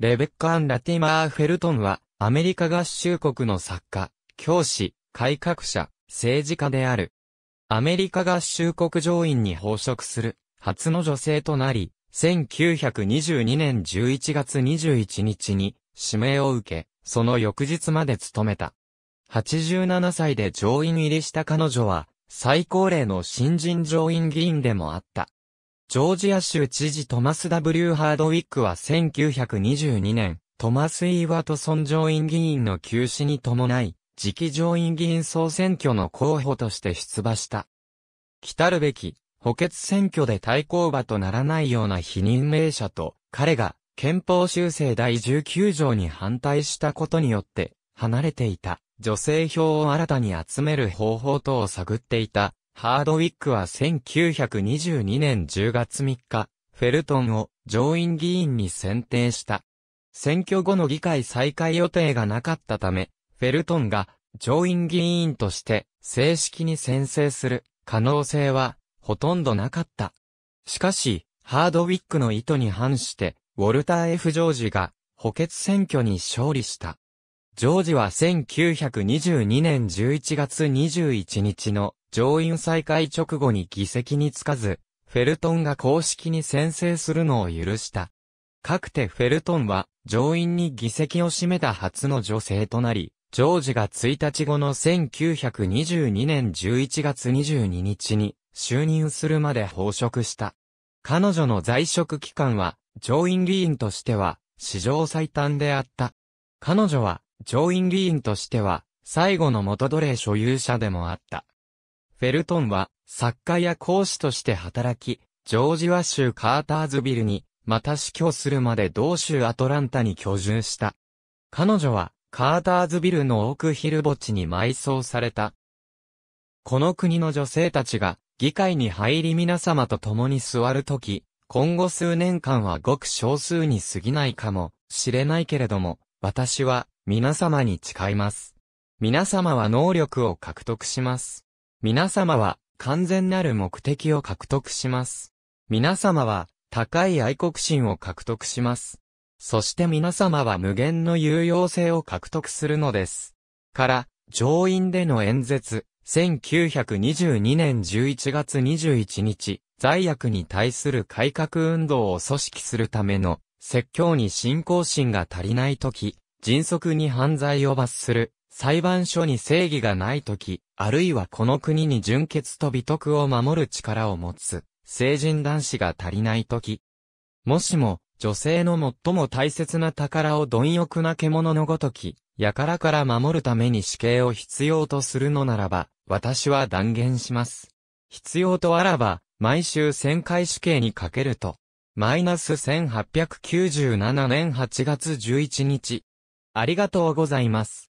レベッカ・アン・ラティマー・フェルトンは、アメリカ合衆国の作家、教師、改革者、政治家である。アメリカ合衆国上院に報職する、初の女性となり、1922年11月21日に、指名を受け、その翌日まで務めた。87歳で上院入りした彼女は、最高齢の新人上院議員でもあった。ジョージア州知事トマス・ W・ ハードウィックは1922年、トマス・イー・ワトソン上院議員の休止に伴い、次期上院議員総選挙の候補として出馬した。来るべき、補欠選挙で対抗馬とならないような非任命者と、彼が憲法修正第19条に反対したことによって、離れていた女性票を新たに集める方法等を探っていたハードウィックは1922年10月3日、フェルトンを上院議員に選定した。選挙後の議会再開予定がなかったため、フェルトンが上院議員として正式に宣誓する可能性はほとんどなかった。しかし、ハードウィックの意図に反して、ウォルター・ F・ ジョージが補欠選挙に勝利した。ジョージは1922年11月21日の上院再開直後に議席につかず、フェルトンが公式に宣誓するのを許した。かくてフェルトンは上院に議席を占めた初の女性となり、ジョージが1日後の1922年11月22日に就任するまで報食した。彼女の在職期間は上院議員としては史上最短であった。彼女は上院議員としては最後の元奴隷所有者でもあった。フェルトンは、作家や講師として働き、ジョージワ州カーターズビルに、また死去するまで同州アトランタに居住した。彼女は、カーターズビルの奥ヒル墓地に埋葬された。この国の女性たちが、議会に入り皆様と共に座るとき、今後数年間はごく少数に過ぎないかもしれないけれども、私は皆様に誓います。皆様は能力を獲得します。皆様は完全なる目的を獲得します。皆様は高い愛国心を獲得します。そして皆様は無限の有用性を獲得するのです。から、上院での演説、1922年11月21日、罪悪に対する改革運動を組織するための、説教に信仰心が足りないとき、迅速に犯罪を罰する、裁判所に正義がないとき、あるいはこの国に純潔と美徳を守る力を持つ、成人男子が足りないとき。もしも、女性の最も大切な宝を貪欲な獣のごとき、やから守るために死刑を必要とするのならば、私は断言します。必要とあらば、毎週1000回死刑にかけると。マイナス1897年8月11日。ありがとうございます。